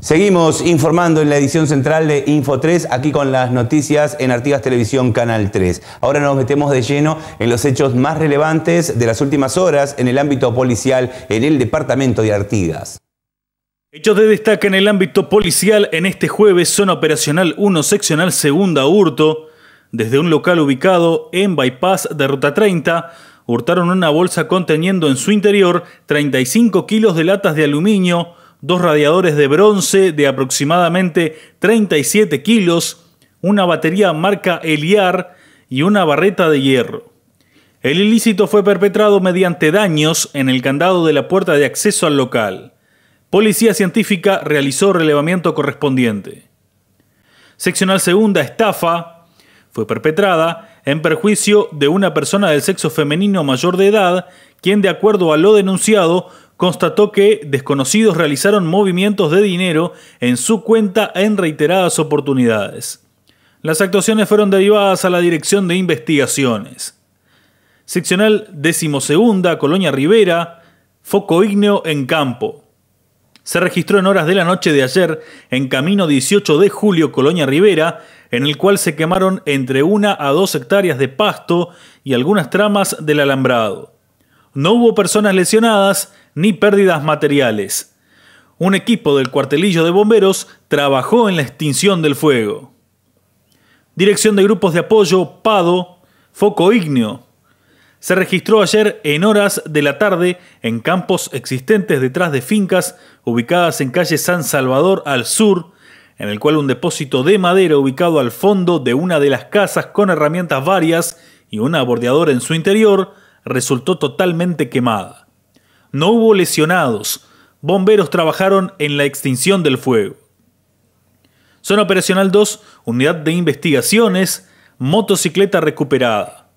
Seguimos informando en la edición central de Info 3, aquí con las noticias en Artigas Televisión Canal 3. Ahora nos metemos de lleno en los hechos más relevantes de las últimas horas en el ámbito policial en el departamento de Artigas. Hechos de destaca en el ámbito policial en este jueves, zona operacional 1, seccional segunda hurto. Desde un local ubicado en Bypass de Ruta 30, hurtaron una bolsa conteniendo en su interior 35 kilos de latas de aluminio, dos radiadores de bronce de aproximadamente 37 kilos, una batería marca Eliar y una barreta de hierro. El ilícito fue perpetrado mediante daños en el candado de la puerta de acceso al local. Policía Científica realizó relevamiento correspondiente. Seccional segunda, estafa, fue perpetrada en perjuicio de una persona del sexo femenino mayor de edad, quien de acuerdo a lo denunciado constató que desconocidos realizaron movimientos de dinero en su cuenta en reiteradas oportunidades. Las actuaciones fueron derivadas a la Dirección de Investigaciones. Seccional 12, Colonia Rivera, foco ígneo en campo. Se registró en horas de la noche de ayer, en camino 18 de julio, Colonia Rivera, en el cual se quemaron entre una a dos hectáreas de pasto y algunas tramas del alambrado. No hubo personas lesionadas ni pérdidas materiales. Un equipo del cuartelillo de bomberos trabajó en la extinción del fuego. Dirección de Grupos de Apoyo, PADO, Foco Ignio. Se registró ayer en horas de la tarde en campos existentes detrás de fincas ubicadas en calle San Salvador al sur, en el cual un depósito de madera ubicado al fondo de una de las casas con herramientas varias y una bordeadora en su interior resultó totalmente quemada. No hubo lesionados. Bomberos trabajaron en la extinción del fuego. Zona Operacional 2, Unidad de Investigaciones, motocicleta recuperada.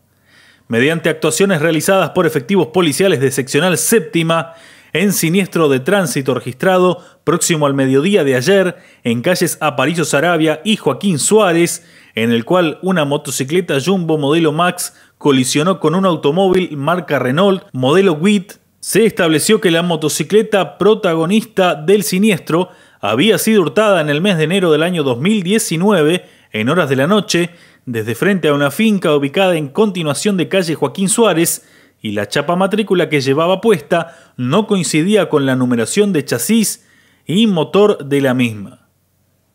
Mediante actuaciones realizadas por efectivos policiales de seccional séptima, en siniestro de tránsito registrado próximo al mediodía de ayer en calles Aparicio Arabia y Joaquín Suárez, en el cual una motocicleta Jumbo modelo Max colisionó con un automóvil marca Renault modelo WIT se estableció que la motocicleta protagonista del siniestro había sido hurtada en el mes de enero del año 2019, en horas de la noche, desde frente a una finca ubicada en continuación de calle Joaquín Suárez, y la chapa matrícula que llevaba puesta no coincidía con la numeración de chasis y motor de la misma.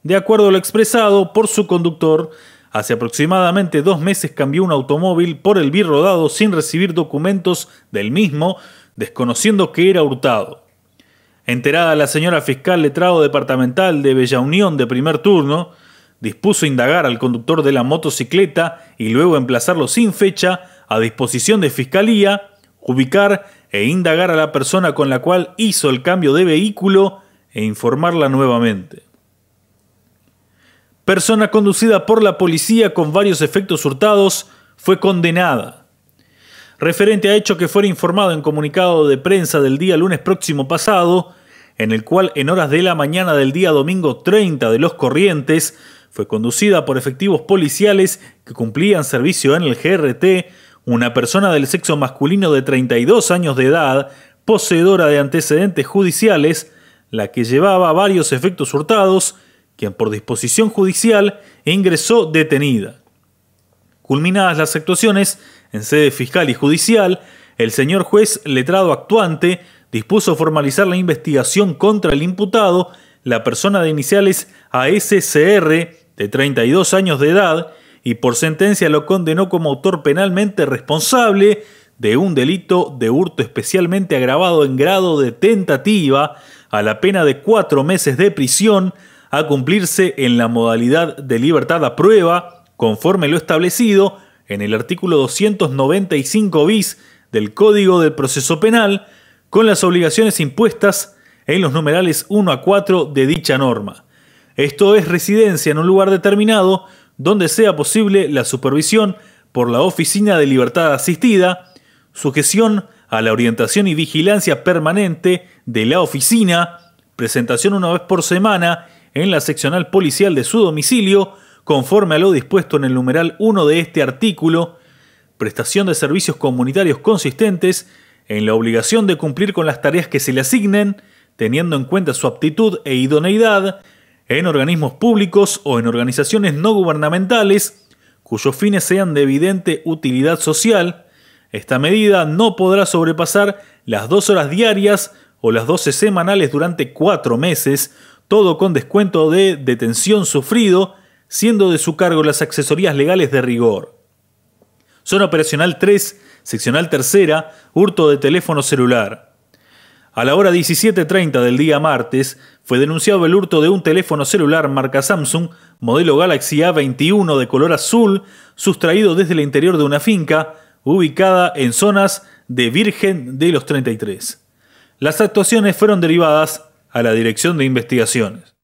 De acuerdo a lo expresado por su conductor, hace aproximadamente dos meses cambió un automóvil por el rodado sin recibir documentos del mismo, desconociendo que era hurtado. Enterada la señora fiscal letrado departamental de Bella Unión de primer turno, dispuso indagar al conductor de la motocicleta y luego emplazarlo sin fecha a disposición de fiscalía, ubicar e indagar a la persona con la cual hizo el cambio de vehículo e informarla nuevamente. Persona conducida por la policía con varios efectos hurtados fue condenada referente a hecho que fuera informado en comunicado de prensa del día lunes próximo pasado, en el cual en horas de la mañana del día domingo 30 de los Corrientes fue conducida por efectivos policiales que cumplían servicio en el GRT una persona del sexo masculino de 32 años de edad, poseedora de antecedentes judiciales, la que llevaba varios efectos hurtados, quien por disposición judicial ingresó detenida. Culminadas las actuaciones, en sede fiscal y judicial, el señor juez letrado actuante dispuso formalizar la investigación contra el imputado, la persona de iniciales ASCR, de 32 años de edad, y por sentencia lo condenó como autor penalmente responsable de un delito de hurto especialmente agravado en grado de tentativa a la pena de cuatro meses de prisión a cumplirse en la modalidad de libertad a prueba, conforme lo establecido en el artículo 295 bis del Código del Proceso Penal con las obligaciones impuestas en los numerales 1 a 4 de dicha norma. Esto es residencia en un lugar determinado donde sea posible la supervisión por la Oficina de Libertad Asistida, sujeción a la orientación y vigilancia permanente de la oficina, presentación una vez por semana en la seccional policial de su domicilio, conforme a lo dispuesto en el numeral 1 de este artículo, prestación de servicios comunitarios consistentes en la obligación de cumplir con las tareas que se le asignen, teniendo en cuenta su aptitud e idoneidad, en organismos públicos o en organizaciones no gubernamentales cuyos fines sean de evidente utilidad social, esta medida no podrá sobrepasar las dos horas diarias o las 12 semanales durante cuatro meses, todo con descuento de detención sufrido siendo de su cargo las accesorías legales de rigor. Zona Operacional 3, Seccional Tercera, hurto de teléfono celular. A la hora 17.30 del día martes, fue denunciado el hurto de un teléfono celular marca Samsung, modelo Galaxy A21 de color azul, sustraído desde el interior de una finca, ubicada en zonas de Virgen de los 33. Las actuaciones fueron derivadas a la Dirección de Investigaciones.